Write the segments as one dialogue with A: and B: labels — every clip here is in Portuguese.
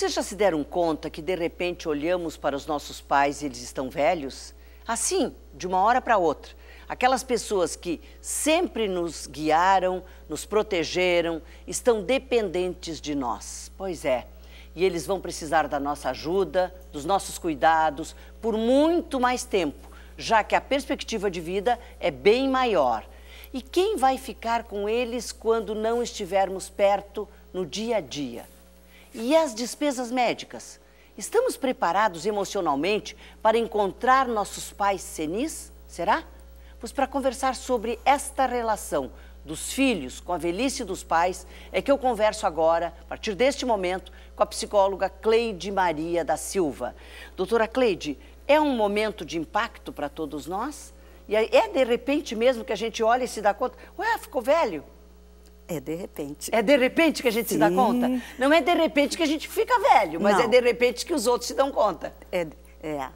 A: Vocês já se deram conta que de repente olhamos para os nossos pais e eles estão velhos? Assim, de uma hora para outra. Aquelas pessoas que sempre nos guiaram, nos protegeram, estão dependentes de nós. Pois é. E eles vão precisar da nossa ajuda, dos nossos cuidados, por muito mais tempo, já que a perspectiva de vida é bem maior. E quem vai ficar com eles quando não estivermos perto no dia a dia? E as despesas médicas? Estamos preparados emocionalmente para encontrar nossos pais senis? Será? Pois para conversar sobre esta relação dos filhos com a velhice dos pais é que eu converso agora, a partir deste momento, com a psicóloga Cleide Maria da Silva. Doutora Cleide, é um momento de impacto para todos nós? E é de repente mesmo que a gente olha e se dá conta, ué, ficou velho? É de repente. É de repente que a gente Sim. se dá conta? Não é de repente que a gente fica velho, mas é Não. é de repente que os outros se dão conta. É, é.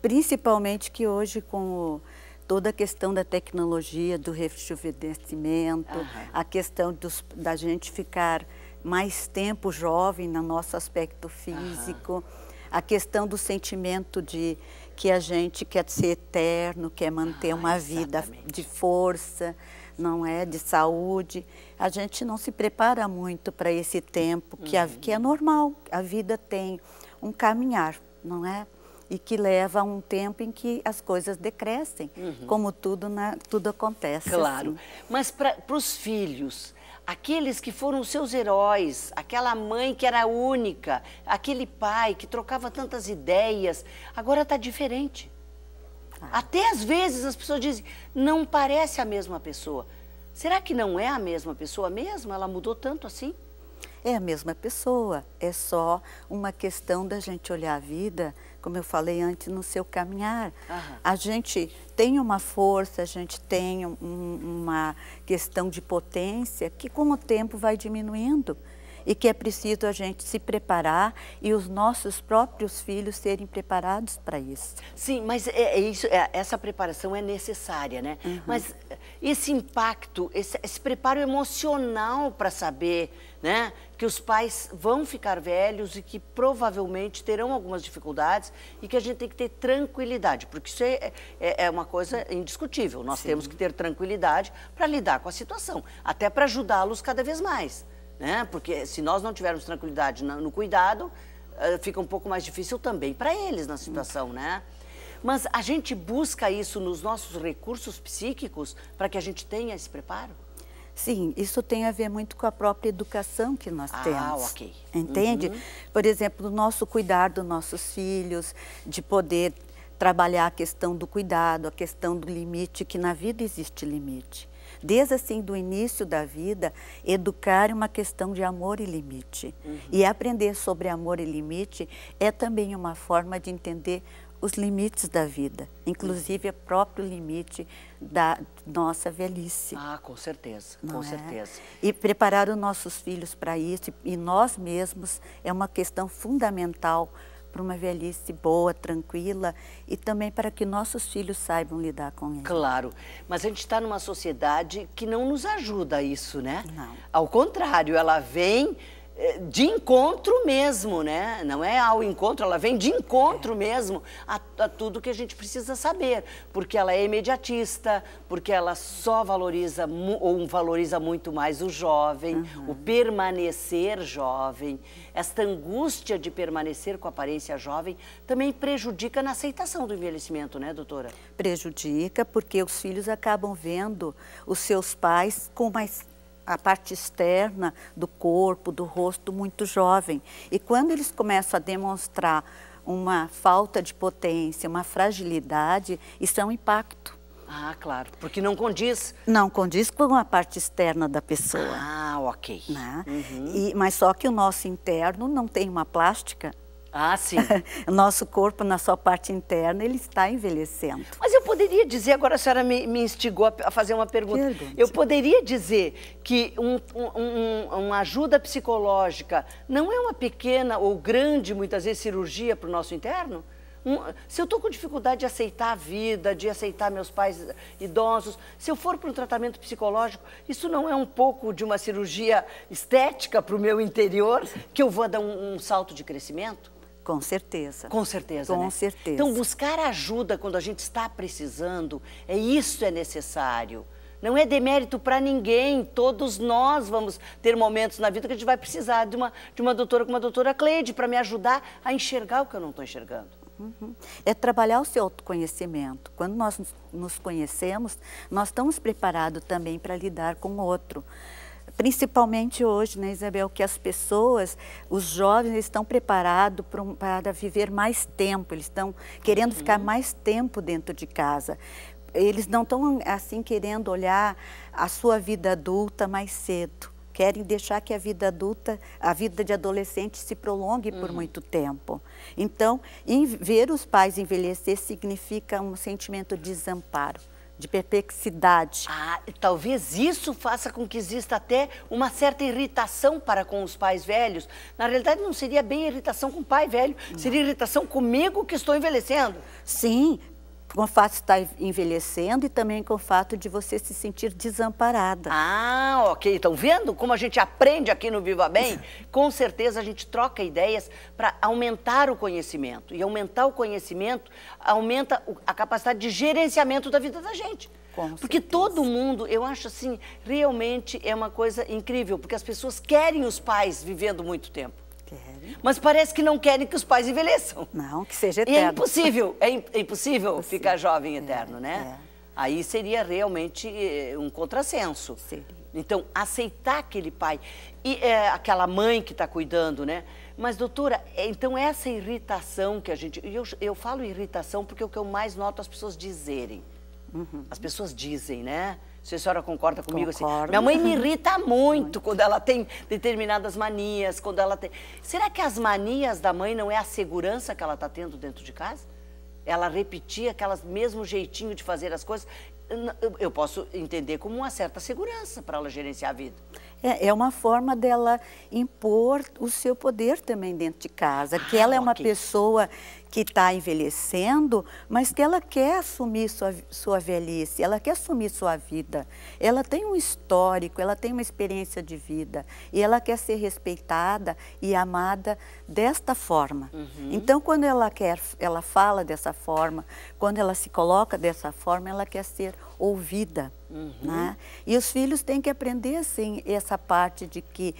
B: Principalmente que hoje com o, toda a questão da tecnologia, do rejuvenescimento, uhum. a questão dos, da gente ficar mais tempo jovem no nosso aspecto físico, uhum. a questão do sentimento de que a gente quer ser eterno, quer manter ah, uma exatamente. vida de força não é de saúde. A gente não se prepara muito para esse tempo que, uhum. a, que é normal. A vida tem um caminhar, não é? E que leva um tempo em que as coisas decrescem, uhum. como tudo, na, tudo acontece. Claro. Assim.
A: Mas para os filhos, aqueles que foram seus heróis, aquela mãe que era única, aquele pai que trocava tantas ideias, agora está diferente. Ah. Até às vezes as pessoas dizem, não parece a mesma pessoa. Será que não é a mesma pessoa mesmo? Ela mudou tanto assim? É a mesma pessoa, é só
B: uma questão da gente olhar a vida, como eu falei antes, no seu caminhar. A gente tem uma força, a gente tem um, uma questão de potência que com o tempo vai diminuindo e que é preciso a gente se preparar
A: e os nossos próprios filhos serem preparados para isso. Sim, mas é, é isso, é, essa preparação é necessária, né? Uhum. Mas esse impacto, esse, esse preparo emocional para saber, né, que os pais vão ficar velhos e que provavelmente terão algumas dificuldades e que a gente tem que ter tranquilidade, porque isso é, é, é uma coisa indiscutível. Nós Sim. temos que ter tranquilidade para lidar com a situação, até para ajudá-los cada vez mais né? Porque se nós não tivermos tranquilidade no cuidado, eh, fica um pouco mais difícil também para eles na situação, né? Mas a gente busca isso nos nossos recursos psíquicos para que a gente tenha esse preparo? Sim,
B: isso tem a ver muito com a própria educação que nós ah, temos. Ah, ok. Entende? Uhum. Por exemplo, o nosso cuidar dos nossos filhos, de poder trabalhar a questão do cuidado, a questão do limite, que na vida existe limite desde assim do início da vida, educar é uma questão de amor e limite. Uhum. E aprender sobre amor e limite é também uma forma de entender os limites da vida, inclusive uhum. o próprio limite da nossa velhice. Ah, com certeza, com é? certeza. E preparar os nossos filhos para isso e nós mesmos é uma questão fundamental para uma velhice boa, tranquila e também para que nossos
A: filhos saibam lidar com isso. Claro, mas a gente está numa sociedade que não nos ajuda a isso, né? Não. Ao contrário, ela vem é, de encontro mesmo, né? Não é ao encontro, ela vem de encontro é. mesmo a, a, tudo que a gente precisa saber, porque ela é imediatista, porque ela só valoriza ou valoriza muito mais o jovem, uhum. o permanecer jovem. Esta angústia de permanecer com aparência jovem também prejudica na aceitação do envelhecimento, né, doutora?
B: Prejudica porque os filhos acabam vendo os seus pais com mais a parte externa do corpo, do rosto muito jovem. E quando eles começam a demonstrar uma falta de potência, uma fragilidade, isso é um impacto. Ah, claro, porque não condiz. Não condiz com a parte externa da
A: pessoa. Ah, ok. Né? Uhum. E,
B: mas só que o nosso interno não tem uma plástica ah, sim. Nosso corpo, na sua parte interna, ele está envelhecendo.
A: Mas eu poderia dizer, agora a senhora me, me instigou a fazer uma pergunta. Pergunte. Eu poderia dizer que um, um, um, uma ajuda psicológica não é uma pequena ou grande, muitas vezes, cirurgia para o nosso interno? Um, se eu estou com dificuldade de aceitar a vida, de aceitar meus pais idosos, se eu for para um tratamento psicológico, isso não é um pouco de uma cirurgia estética para o meu interior que eu vou dar um, um salto de crescimento? Com certeza. Com certeza. Com né? certeza. Então, buscar ajuda quando a gente está precisando, é isso é necessário. Não é demérito para ninguém, todos nós vamos ter momentos na vida que a gente vai precisar de uma, de uma doutora como a doutora Cleide para me ajudar a enxergar o que eu não estou enxergando.
B: Uhum. É trabalhar o seu autoconhecimento. Quando nós nos conhecemos, nós estamos preparados também para lidar com o outro principalmente hoje, né, Isabel, que as pessoas, os jovens, estão preparados para viver mais tempo, eles estão querendo uhum. ficar mais tempo dentro de casa. Eles não estão, assim, querendo olhar a sua vida adulta mais cedo querem deixar que a vida adulta, a vida de adolescente se prolongue por uhum. muito tempo. Então, ver os pais envelhecer significa um sentimento
A: de desamparo de perplexidade. Ah, talvez isso faça com que exista até uma certa irritação para com os pais velhos. Na realidade, não seria bem irritação com o pai velho, não. seria irritação comigo que estou envelhecendo. Sim, com o fato de estar envelhecendo e também com o fato de você se sentir desamparada. Ah, ok. Estão vendo como a gente aprende aqui no Viva Bem? com certeza a gente troca ideias para aumentar o conhecimento. E aumentar o conhecimento aumenta a capacidade de gerenciamento da vida da gente. Com porque certeza. todo mundo, eu acho assim, realmente é uma coisa incrível, porque as pessoas querem os pais vivendo muito tempo. Querem. Mas parece que não querem que os pais envelheçam. Não, que seja eterno. E é impossível, é, é impossível, ficar jovem é, eterno, é, né? É. Aí seria realmente eh, um contrassenso. Então, aceitar aquele pai e é, aquela mãe que está cuidando, né? Mas, doutora, é, então essa irritação que a gente... Eu, eu falo irritação porque é o que eu mais noto as pessoas dizerem. Uhum. As pessoas dizem, né? Se a senhora concorda comigo assim, Concordo. assim. Minha mãe me irrita muito, muito quando ela tem determinadas manias, quando ela tem. Será que as manias da mãe não é a segurança que ela está tendo dentro de casa? Ela repetia aquelas mesmo jeitinho de fazer as coisas. Eu posso entender como uma certa segurança para ela gerenciar a vida.
B: É, é, uma forma dela impor o seu poder também dentro de casa, que ela é ah, uma okay. pessoa que está envelhecendo, mas que ela quer assumir sua, sua velhice, ela quer assumir sua vida. Ela tem um histórico, ela tem uma experiência de vida e ela quer ser respeitada e amada desta forma. Uhum. Então, quando ela quer, ela fala dessa forma, quando ela se coloca dessa forma, ela quer ser ouvida. Uhum. Né? E os filhos têm que aprender assim essa parte de que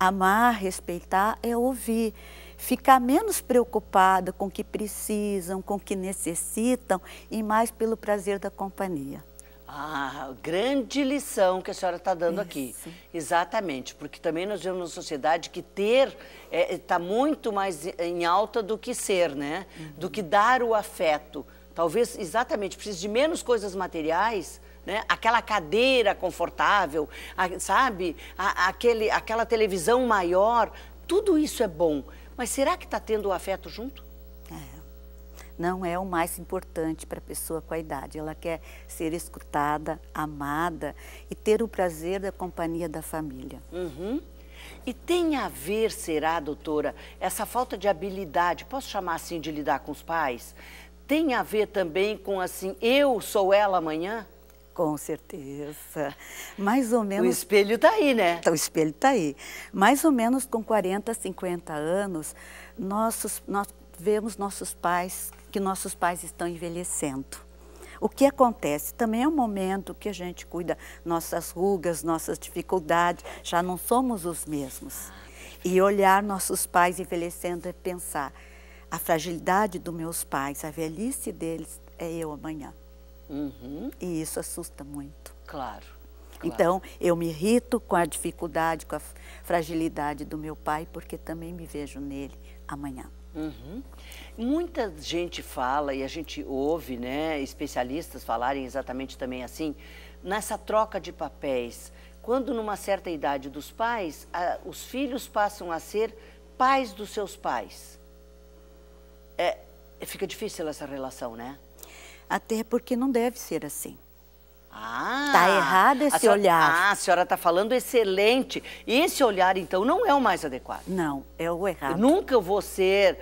B: amar, respeitar é ouvir ficar menos preocupada com o que precisam, com o que necessitam e mais pelo prazer da companhia.
A: Ah, grande lição que a senhora está dando Isso. aqui. Exatamente, porque também nós vivemos numa sociedade que ter está é, é tá muito mais em alta do que ser, né? Uhum. Do que dar o afeto. Talvez, exatamente, precise de menos coisas materiais, né? Aquela cadeira confortável, a, sabe? A, aquele, aquela televisão maior, tudo isso é bom, mas será que está tendo o afeto junto? É. Não é o mais importante para a pessoa com a
B: idade. Ela quer ser escutada, amada e ter o prazer da companhia
A: da família. Uhum. E tem a ver, será, doutora, essa falta de habilidade, posso chamar assim de lidar com os pais? Tem a ver também com assim, eu sou ela amanhã? Com certeza.
B: Mais ou menos... Tá né? então, o espelho está aí, né? O espelho está aí. Mais ou menos com 40, 50 anos, nossos, nós vemos nossos pais, que nossos pais estão envelhecendo. O que acontece? Também é um momento que a gente cuida nossas rugas, nossas dificuldades, já não somos os mesmos. E olhar nossos pais envelhecendo é pensar, a fragilidade dos meus pais, a velhice deles é eu amanhã. Uhum. E isso assusta muito. Claro, claro. Então, eu me irrito com a dificuldade, com a fragilidade do meu pai, porque também me vejo nele amanhã.
A: Uhum. Muita gente fala, e a gente ouve, né, especialistas falarem exatamente também assim, nessa troca de papéis, quando numa certa idade dos pais, a, os filhos passam a ser pais dos seus pais. É, fica difícil essa relação, né? Até porque não deve ser assim.
B: Ah, tá errado
A: esse senhora, olhar. Ah, a senhora está falando excelente. Esse olhar, então, não é o mais adequado. Não, é o errado. Eu nunca vou ser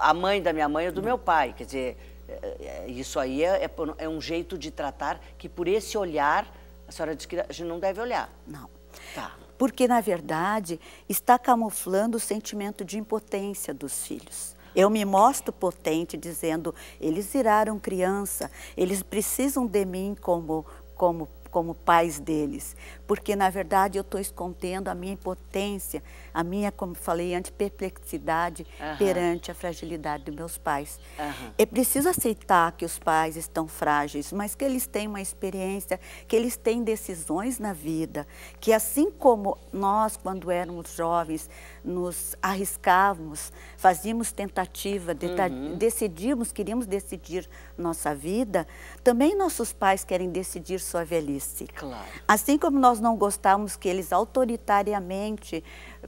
A: a mãe da minha mãe ou do não. meu pai. Quer dizer, é, é, isso aí é, é, é, um jeito de tratar que por esse olhar, a senhora diz que a gente não deve olhar.
B: Não. Tá. Porque, na verdade, está camuflando o sentimento de impotência dos filhos. Eu me mostro potente dizendo, eles viraram criança, eles precisam de mim como, como como pais deles, porque na verdade eu estou escondendo a minha impotência, a minha, como falei antes, perplexidade uhum. perante a fragilidade dos meus pais. Uhum. É preciso aceitar que os pais estão frágeis, mas que eles têm uma experiência, que eles têm decisões na vida, que assim como nós, quando éramos jovens, nos arriscávamos, fazíamos tentativa, de, uhum. decidimos, queríamos decidir nossa vida, também nossos pais querem decidir sua velhice disse. Claro. Assim como nós não gostávamos que eles autoritariamente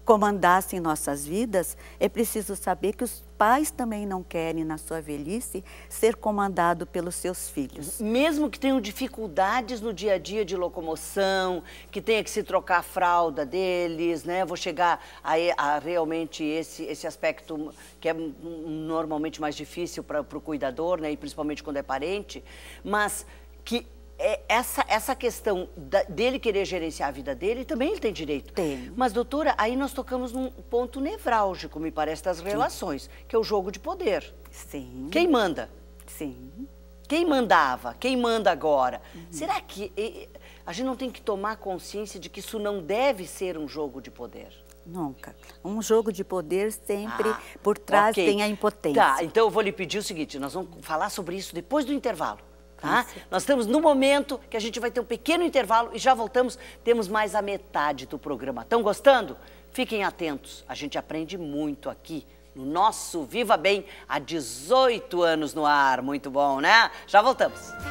B: comandassem nossas vidas, é preciso saber que os pais também não querem, na sua velhice, ser comandado pelos seus filhos.
A: Mesmo que tenham dificuldades no dia a dia de locomoção, que tenha que se trocar a fralda deles, né? Vou chegar a, a realmente esse, esse aspecto que é normalmente mais difícil para o cuidador, né? E principalmente quando é parente, mas que é, essa, essa questão da, dele querer gerenciar a vida dele, também ele tem direito. Tem. Mas, doutora, aí nós tocamos num ponto nevrálgico, me parece, das relações, Sim. que é o jogo de poder. Sim. Quem manda? Sim. Quem mandava? Quem manda agora? Uhum. Será que e, a gente não tem que tomar consciência de que isso não deve ser um jogo de poder?
B: Nunca. Um jogo de poder sempre ah, por trás okay. tem a impotência. Tá,
A: então eu vou lhe pedir o seguinte, nós vamos falar sobre isso depois do intervalo. Tá? Nós estamos no momento que a gente vai ter um pequeno intervalo e já voltamos. Temos mais a metade do programa. Estão gostando? Fiquem atentos, a gente aprende muito aqui no nosso Viva Bem há 18 anos no ar. Muito bom, né? Já voltamos.